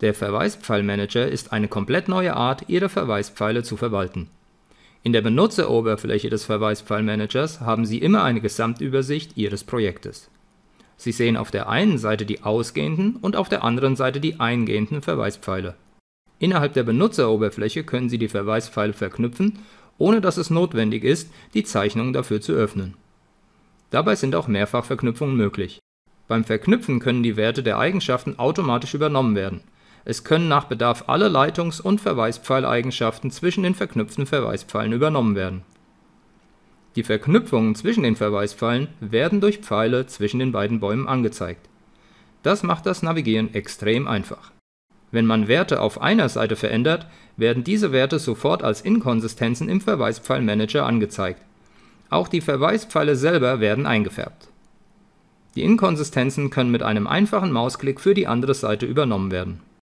Der Verweispfeilmanager ist eine komplett neue Art, Ihre Verweispfeile zu verwalten. In der Benutzeroberfläche des Verweispfeilmanagers haben Sie immer eine Gesamtübersicht Ihres Projektes. Sie sehen auf der einen Seite die ausgehenden und auf der anderen Seite die eingehenden Verweispfeile. Innerhalb der Benutzeroberfläche können Sie die Verweispfeile verknüpfen, ohne dass es notwendig ist, die Zeichnung dafür zu öffnen. Dabei sind auch Mehrfachverknüpfungen möglich. Beim Verknüpfen können die Werte der Eigenschaften automatisch übernommen werden – es können nach Bedarf alle Leitungs- und Verweispfeileigenschaften zwischen den verknüpften Verweispfeilen übernommen werden. Die Verknüpfungen zwischen den Verweispfeilen werden durch Pfeile zwischen den beiden Bäumen angezeigt. Das macht das Navigieren extrem einfach. Wenn man Werte auf einer Seite verändert, werden diese Werte sofort als Inkonsistenzen im Verweispfeilmanager angezeigt. Auch die Verweispfeile selber werden eingefärbt. Die Inkonsistenzen können mit einem einfachen Mausklick für die andere Seite übernommen werden